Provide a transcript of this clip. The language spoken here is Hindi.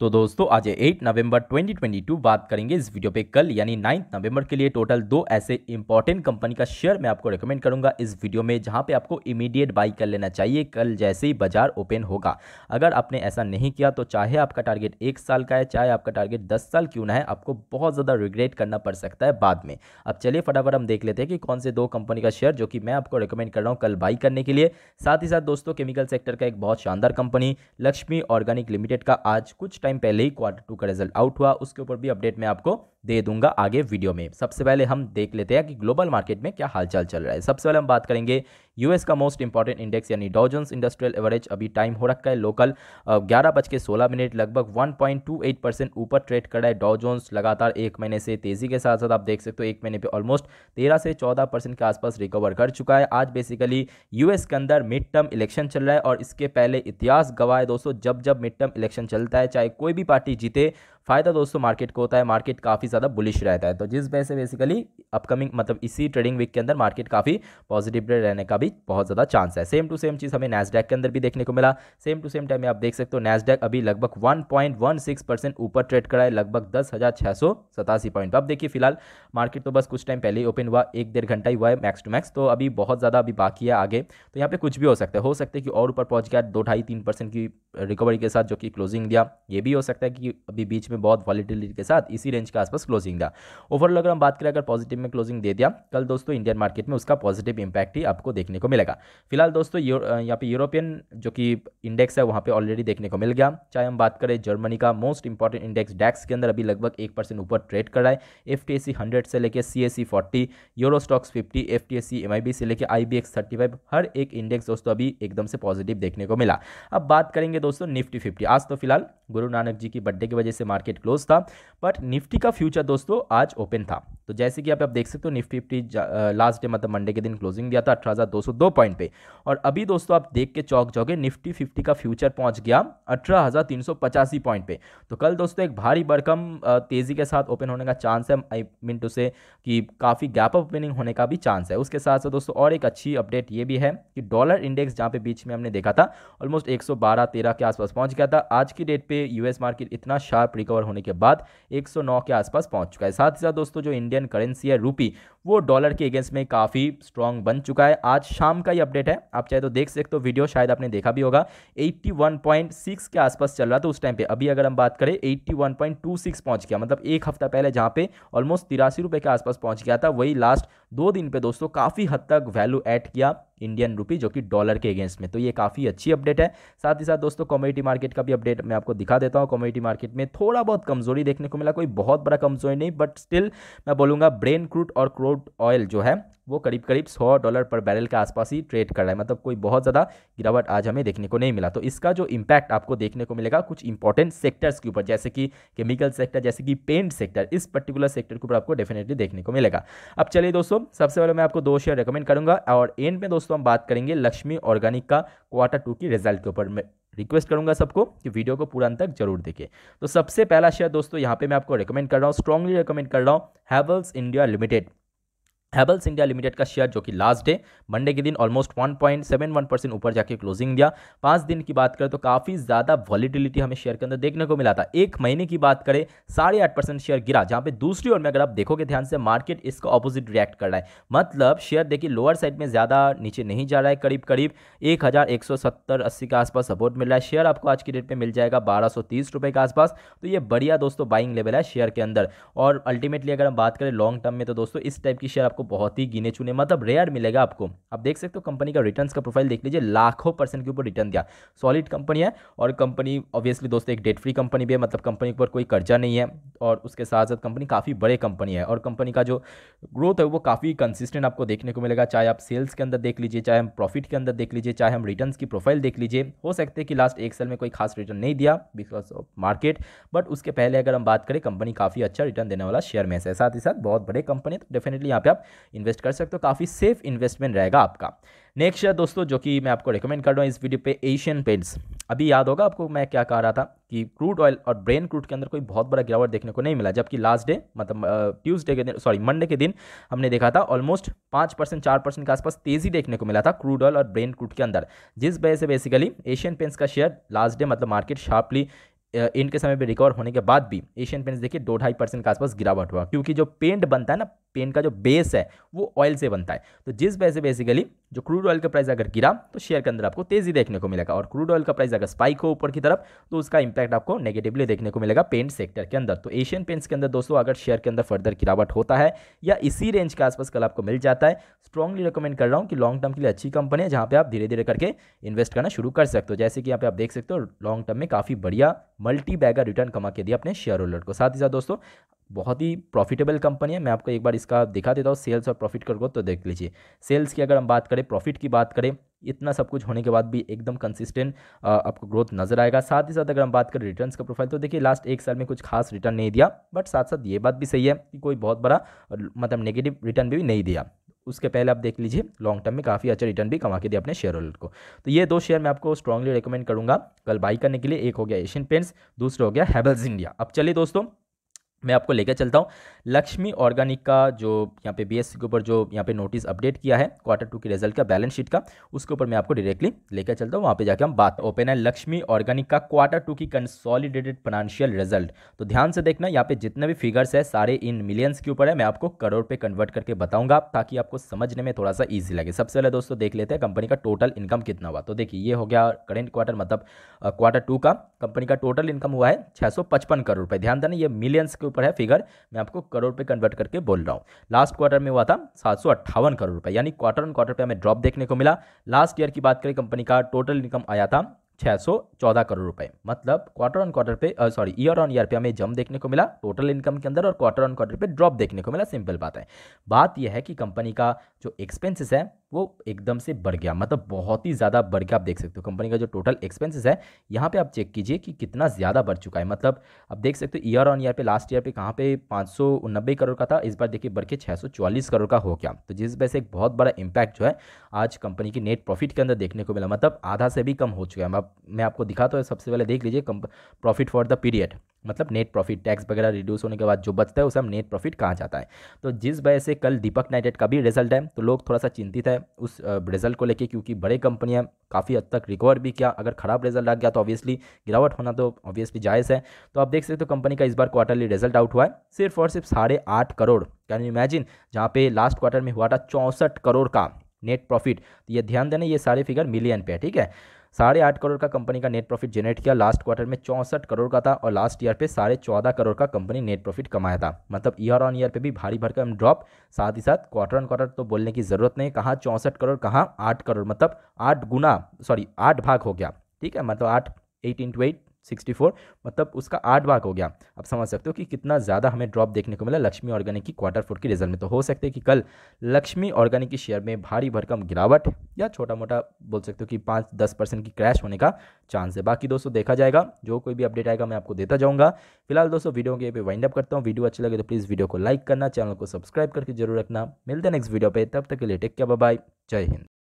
तो दोस्तों आज 8 नवंबर 2022 बात करेंगे इस वीडियो पे कल यानी 9 नवंबर के लिए टोटल दो ऐसे इंपॉर्टेंट कंपनी का शेयर मैं आपको रेकमेंड करूंगा इस वीडियो में जहां पे आपको इमीडिएट बाई कर लेना चाहिए कल जैसे ही बाजार ओपन होगा अगर आपने ऐसा नहीं किया तो चाहे आपका टारगेट एक साल का है चाहे आपका टारगेट दस साल क्यों ना है आपको बहुत ज़्यादा रिग्रेट करना पड़ सकता है बाद में अब चलिए फटाफट हम देख लेते हैं कि कौन से दो कंपनी का शेयर जो कि मैं आपको रिकमेंड कर रहा हूँ कल बाई करने के लिए साथ ही साथ दोस्तों केमिकल सेक्टर का एक बहुत शानदार कंपनी लक्ष्मी ऑर्गेनिक लिमिटेड का आज कुछ टाइम पहले ही क्वार्टर टू का रिजल्ट आउट हुआ उसके ऊपर भी अपडेट मैं आपको दे दूंगा आगे वीडियो में सबसे पहले हम देख लेते हैं कि ग्लोबल मार्केट में क्या हालचाल चल रहा है सबसे पहले हम बात करेंगे यूएस का मोस्ट इंपॉर्टेंट इंडेक्स यानी डॉजन्स इंडस्ट्रियल एवरेज अभी टाइम हो रखा है लोकल ग्यारह बज के सोलह मिनट लगभग 1.28 परसेंट ऊपर ट्रेड कर रहा है डॉजोन्स लगातार एक महीने से तेज़ी के साथ साथ आप देख सकते हो एक महीने पर ऑलमोस्ट तेरह से चौदह परसेंट के आसपास रिकवर कर चुका है आज बेसिकली यूएस के अंदर मिड टर्म इलेक्शन चल रहा है और इसके पहले इतिहास गवाए दोस्तों जब जब मिड टर्म इलेक्शन चलता है चाहे कोई भी पार्टी जीते फ़ायदा दोस्तों मार्केट को होता है मार्केट काफ़ी ज़्यादा बुलिश रहता है तो जिस वजह से बेसिकली अपकमिंग मतलब इसी ट्रेडिंग वीक के अंदर मार्केट काफ़ी पॉजिटिव रहने का भी बहुत ज़्यादा चांस है सेम टू सेम चीज़ हमें नेसडेक के अंदर भी देखने को मिला सेम टू सेम टाइम में आप देख सकते हो नैसडेक अभी लगभग वन परसेंट ऊपर ट्रेड करा है लगभग दस हज़ार छः सौ सतासी पॉइंट अब देखिए फिलहाल मार्केट तो बस कुछ टाइम पहले ही ओपन हुआ एक डेढ़ घंटा ही हुआ है मैक्स टू मैक्स तो अभी बहुत ज़्यादा अभी बाकी है आगे तो यहाँ पे कुछ भी हो सकता है हो सकता है कि और ऊपर पहुँच गया दो ढाई तीन परसेंट की रिकवरी के साथ जो कि क्लोजिंग दिया ये भी हो सकता है कि अभी बीच में में बहुत वॉलीटिलिटी के साथ इसी रेंज के आसपास क्लोजिंग था ओवरऑल अगर हम बात करें अगर पॉजिटिव में क्लोजिंग दे दिया कल दोस्तों इंडियन मार्केट में उसका पॉजिटिव इंपैक्ट ही आपको देखने को मिलेगा फिलहाल दोस्तों यहाँ पे यूरोपियन जो कि इंडेक्स है वहाँ पर ऑलरेडी देखने को मिल गया चाहे हम बात करें जर्मनी का मोस्ट इंपॉर्टेंट इंडेक्स डैक्स के अंदर अभी लगभग एक परसेंट ऊपर ट्रेड कर रहा है एफ टी से लेकर C S C forty Euro Stoxx fifty F T से लेकर आई बी हर एक इंडेक्स दोस्तों अभी एकदम से पॉजिटिव देखने को मिला अब बात करेंगे दोस्तों निफ्टी फिफ्टी आज तो फिलहाल गुरु नानक जी की बर्थडे की वजह से मार्केट मार्केट क्लोज था बट निफ्टी का फ्यूचर दोस्तों आज ओपन था तो जैसे कि आप आप देख सकते हो निफ्टी निफ्टी लास्ट डे मतलब मंडे के दिन क्लोजिंग दिया था अठारह पॉइंट पे और अभी दोस्तों आप देख के चौक चौके निफ्टी फिफ्टी का फ्यूचर पहुंच गया अठारह पॉइंट पे तो कल दोस्तों एक भारी बरकम तेज़ी के साथ ओपन होने का चांस है आई मीन टू से कि काफ़ी गैप ऑफ ओपनिंग होने का भी चांस है उसके साथ साथ दोस्तों और एक अच्छी अपडेट ये भी है कि डॉलर इंडेक्स जहाँ पे बीच में हमने देखा था ऑलमोस्ट एक सौ के आसपास पहुंच गया था आज की डेट पर यूएस मार्केट इतना शार्प रिकवर रिकवर होने के बाद 109 के आसपास पहुंच चुका है साथ ही साथ दोस्तों जो इंडियन करेंसी है रूपी वो डॉलर के अगेंस्ट में काफ़ी स्ट्रांग बन चुका है आज शाम का ही अपडेट है आप चाहे तो देख सकते हो वीडियो शायद आपने देखा भी होगा 81.6 के आसपास चल रहा था उस टाइम पे अभी अगर हम बात करें 81.26 पहुंच गया मतलब एक हफ्ता पहले जहाँ पे ऑलमोस्ट तिरासी रुपये के आसपास पहुंच गया था वही लास्ट दो दिन पे दोस्तों काफ़ी हद तक वैल्यू ऐड किया इंडियन रुपी जो कि डॉलर के अगेंस्ट में तो ये काफ़ी अच्छी अपडेट है साथ ही साथ दोस्तों कॉमेडी मार्केट का भी अपडेट मैं आपको दिखा देता हूँ कॉमेडी मार्केट में थोड़ा बहुत कमजोरी देखने को मिला कोई बहुत बड़ा कमजोरी नहीं बट स्टिल मैं बोलूँगा ब्रेन क्रूड और क्रूड ऑयल जो है वो करीब करीब सौ डॉलर पर बैरल के आसपास ही ट्रेड कर रहा है मतलब कोई बहुत ज़्यादा गिरावट आज हमें देखने को नहीं मिला तो इसका जो इम्पैक्ट आपको देखने को मिलेगा कुछ इंपॉर्टेंट सेक्टर्स के ऊपर जैसे कि केमिकल सेक्टर जैसे कि पेंट सेक्टर इस पर्टिकुलर सेक्टर के ऊपर आपको डेफिनेटली देखने को मिलेगा अब चलिए दोस्तों सबसे पहले मैं आपको दो शेयर रिकमेंड करूँगा और एंड में दोस्तों हम बात करेंगे लक्ष्मी ऑर्गेनिक का क्वार्टर टू की रिजल्ट के ऊपर रिक्वेस्ट करूंगा सबको कि वीडियो को पूरा अंत तक जरूर देखें तो सबसे पहला शेयर दोस्तों यहाँ पे मैं आपको रिकमेंड कर रहा हूँ स्ट्रॉन्गली रिकमेंड कर रहा हूँ Havells India Limited Havells India Limited का शेयर जो कि लास्ट डे मंडे के दिन ऑलमोस्ट 1.71 परसेंट ऊपर जाके क्लोजिंग दिया पाँच दिन की बात करें तो काफ़ी ज़्यादा वॉलीडिलिटी हमें शेयर के अंदर देखने को मिला था एक महीने की बात करें साढ़े आठ परसेंट शेयर गिरा जहाँ पे दूसरी ओर में अगर आप देखोगे ध्यान से मार्केट इसका ऑपोजिट रिएक्ट कर रहा है मतलब शेयर देखिए लोअर साइड में ज़्यादा नीचे नहीं जा रहा है करीब करीब एक हज़ार एक सौ सत्तर अस्सी के आसपास सपोर्ट मिल रहा है शेयर आपको आज की डेट में मिल जाएगा बारह सौ तीस रुपये के आसपास तो ये बढ़िया दोस्तों बाइंग लेवल है शेयर के अंदर और अल्टीमेटली अगर हम बात करें लॉन्ग टर्म में तो दोस्तों इस टाइप की शेयर आपको बहुत ही गिने चुने मतलब रेयर मिलेगा आपको आप देख सकते हो कंपनी का रिटर्न्स का प्रोफाइल देख लीजिए लाखों परसेंट के ऊपर रिटर्न दिया सॉलिड कंपनी है और कंपनी ऑब्वियसली दोस्तों एक डेट फ्री कंपनी भी है मतलब कंपनी के ऊपर कोई कर्जा नहीं है और उसके साथ साथ कंपनी काफ़ी बड़े कंपनी है और कंपनी का जो ग्रोथ है वो काफ़ी कंसिस्टेंट आपको देखने को मिलेगा चाहे आप सेल्स के अंदर देख लीजिए चाहे हम प्रॉफिट के अंदर देख लीजिए चाहे हम रिटर्न की प्रोफाइल देख लीजिए हो सकते हैं कि लास्ट एक साल में कोई खास रिटर्न नहीं दिया बिकॉज ऑफ मार्केट बट उसके पहले अगर हम बात करें कंपनी काफ़ी अच्छा रिटर्न देने वाला शेयर में से साथ ही साथ बहुत बड़े कंपनी तो डेफिनेटली यहाँ पे आप इन्वेस्ट कर सकते हो काफ़ी सेफ इन्वेस्टमेंट रहेगा आपका नेक्स्ट शेयर दोस्तों जो कि मैं आपको रिकमेंड कर रहा हूँ इस वीडियो पे एशियन पेंट्स अभी याद होगा आपको मैं क्या कह रहा था कि क्रूड ऑयल और ब्रेन क्रूड के अंदर कोई बहुत बड़ा गिरावट देखने को नहीं मिला जबकि लास्ट डे मतलब ट्यूसडे के दिन सॉरी मंडे के दिन हमने देखा था ऑलमोस्ट पाँच परसेंट चार परसेंट के आसपास तेज़ी देखने को मिला था क्रूड ऑयल और ब्रेन क्रूड के अंदर जिस वजह से बेसिकली एशियन पेंट्स का शेयर लास्ट डे मतलब मार्केट शार्पली एंड के समय पर रिकवर होने के बाद भी एशियन पेंट्स देखिए दो ढाई परसेंट के आसपास गिरावट हुआ क्योंकि जो पेंट बनता है ना पेंट का जो बेस है वो ऑयल से बनता है तो जिस वजह से बेसिकली जो क्रूड ऑयल का प्राइस अगर गिरा तो शेयर के अंदर आपको तेज़ी देखने को मिलेगा और क्रूड ऑयल का प्राइस अगर स्पाइक हो ऊपर की तरफ तो उसका इंपैक्ट आपको नेगेटिवली देखने को मिलेगा पेंट सेक्टर के अंदर तो एशियन पेंट्स के अंदर दोस्तों अगर शेयर के अंदर फर्दर गिरावट होता है या इसी रेंज के आसपास कल आपको मिल जाता है स्ट्रॉन्गली रिकमेंड कर रहा हूँ कि लॉन्ग टर्म के लिए अच्छी कंपनी है जहाँ पे आप धीरे धीरे करके इन्वेस्ट करना शुरू कर सकते हो जैसे कि यहाँ पे आप देख सकते हो लॉन्ग टर्म में काफ़ी बढ़िया मल्टी बैगर रिटर्न कमा के दिया अपने शेयर होल्डर को साथ ही साथ दोस्तों बहुत ही प्रॉफिटेबल कंपनी है मैं आपको एक बार इसका दिखा देता हूँ सेल्स और प्रॉफिट कर को तो देख लीजिए सेल्स की अगर हम बात करें प्रॉफिट की बात करें इतना सब कुछ होने के बाद भी एकदम कंसिस्टेंट आपको ग्रोथ नजर आएगा साथ ही साथ अगर हम बात करें रिटर्न्स का प्रोफाइल तो देखिए लास्ट एक साल में कुछ खास रिटर्न नहीं दिया बट साथ साथ ये बात भी सही है कि कोई बहुत बड़ा मतलब नेगेटिव रिटर्न भी नहीं दिया उसके पहले आप देख लीजिए लॉन्ग टर्म में काफ़ी अच्छा रिटर्न भी कमा के दिया अपने शेयर होल्डर को तो ये दो शेयर मैं आपको स्ट्रांगली रिकमेंड करूँगा कल बाई करने के लिए एक हो गया एशियन पेंट्स दूसरा हो गया हैबल्स इंडिया अब चलिए दोस्तों मैं आपको लेकर चलता हूँ लक्ष्मी ऑर्गेनिक का जो यहाँ पे सी के ऊपर जो यहाँ पे नोटिस अपडेट किया है क्वार्टर टू के रिजल्ट का बैलेंस शीट का उसके ऊपर मैं आपको डायरेक्टली लेकर चलता हूँ वहाँ पे जाके हम बात ओपन है लक्ष्मी ऑर्गेनिक का क्वार्टर टू की कंसॉलिडेटेड फाइनेंशियल रिजल्ट तो ध्यान से देखना यहाँ पे जितने भी फिगर्स है सारे इन मिलियंस के ऊपर है मैं आपको करोड़ पे कन्वर्ट करके बताऊंगा ताकि आपको समझने में थोड़ा सा ईजी लगे सबसे पहले दोस्तों देख लेते हैं कंपनी का टोटल इनकम कितना हुआ तो देखिए ये हो गया करेंट क्वार्टर मतलब क्वार्टर टू का कंपनी का टोटल इनकम हुआ है छः करोड़ रुपये ध्यान देना ये मिलियंस के ऊपर है फिगर मैं आपको करोड़ रुपये कन्वर्ट करके बोल रहा हूँ लास्ट क्वार्टर में हुआ था सात करोड़ रुपये यानी क्वार्टर ऑन क्वार्टर पर हमें ड्रॉप देखने को मिला लास्ट ईयर की बात करें कंपनी का टोटल इनकम आया था 614 करोड़ रुपए मतलब क्वार्टर ऑन क्वार्टर पे सॉरी ईयर ऑन ईयर पे हमें जम देखने को मिला टोटल इनकम के अंदर और क्वार्टर ऑन क्वार्टर पे ड्रॉप देखने को मिला सिंपल बात है बात यह है कि कंपनी का जो एक्सपेंसेस है वो एकदम से बढ़ गया मतलब बहुत ही ज़्यादा बढ़ गया आप देख सकते हो कंपनी का जो टोटल एक्सपेंसेस है यहाँ पे आप चेक कीजिए कि कितना ज़्यादा बढ़ चुका है मतलब आप देख सकते हो ईयर ऑन ईयर पे लास्ट ईयर पे कहाँ पे पाँच करोड़ का था इस बार देखिए बढ़ के छः करोड़ का हो गया तो जिस वजह से एक बहुत बड़ा इम्पैक्ट जो है आज कंपनी की नेट प्रॉफिट के अंदर देखने को मिला मतलब आधा से भी कम हो चुका है मैं आपको दिखाता तो सबसे पहले देख लीजिए प्रॉफिट फॉर द पीरियड मतलब नेट प्रॉफिट टैक्स वगैरह रिड्यूस होने के बाद जो बचता है उसे हम नेट प्रॉफिट कहा जाता है तो जिस वजह से कल दीपक नाइटेड का भी रिजल्ट है तो लोग थोड़ा सा चिंतित है उस रिजल्ट को लेकर क्योंकि बड़े कंपनियाँ काफ़ी हद तक रिकवर भी किया अगर खराब रिजल्ट आ गया तो ऑब्वियसली गिरावट होना तो ऑब्वियसली जायज़ है तो आप देख सकते हो तो कंपनी का इस बार क्वार्टरली रिजल्ट आउट हुआ है सिर्फ और सिर्फ साढ़े आठ करोड़ कैन यू इमेजिन जहाँ पे लास्ट क्वार्टर में हुआ था चौंसठ करोड़ का नेट प्रॉफिट तो ये ध्यान देना ये सारे फिगर मिलियन पे है ठीक है साढ़े आठ करोड़ का कंपनी का नेट प्रॉफिट जनरेट किया लास्ट क्वार्टर में चौंसठ करोड़ का था और लास्ट ईयर पे साढ़े चौदह करोड़ का कंपनी नेट प्रॉफिट कमाया था मतलब ईयर ऑन ईयर पे भी भारी भरकम ड्रॉप साथ ही साथ क्वार्टर ऑन क्वार्टर तो बोलने की ज़रूरत नहीं कहाँ चौंसठ करोड़ कहाँ आठ करोड़ मतलब आठ गुना सॉरी आठ भाग हो गया ठीक है मतलब आठ eight into eight sixty four मतलब उसका आठ भाग हो गया अब समझ सकते हो कि कितना ज़्यादा हमें ड्रॉप देखने को मिला लक्ष्मी ऑर्गेनिक की क्वार्टर फोर के रिजल्ट में तो हो सकते कि कल लक्ष्मी ऑर्गेनिक की शेयर में भारी भरकम गिरावट या छोटा मोटा बोल सकते हो कि पाँच दस परसेंट की क्रैश होने का चांस है बाकी दोस्तों देखा जाएगा जो कोई भी अपडेट आएगा मैं आपको देता जाऊँगा फिलहाल दोस्तों वीडियो के पे वाइंड अप करता हूँ वीडियो अच्छी लगे तो प्लीज़ वीडियो को लाइक करना चैनल को सब्सक्राइब करके जरूर रखना मिलते हैं नेक्स्ट वीडियो पर तब तक के लिए टेक क्या बाय जय हिंद